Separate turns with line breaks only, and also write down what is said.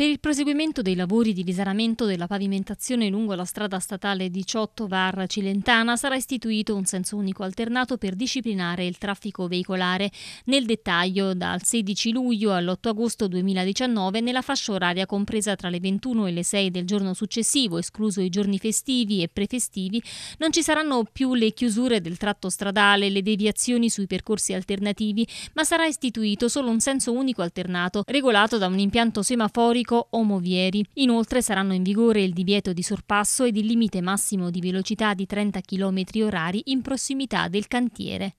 Per il proseguimento dei lavori di risanamento della pavimentazione lungo la strada statale 18 Var Cilentana sarà istituito un senso unico alternato per disciplinare il traffico veicolare. Nel dettaglio, dal 16 luglio all'8 agosto 2019, nella fascia oraria compresa tra le 21 e le 6 del giorno successivo, escluso i giorni festivi e prefestivi, non ci saranno più le chiusure del tratto stradale, le deviazioni sui percorsi alternativi, ma sarà istituito solo un senso unico alternato, regolato da un impianto semaforico Domenico Omovieri. Inoltre saranno in vigore il divieto di sorpasso ed il limite massimo di velocità di 30 km orari in prossimità del cantiere.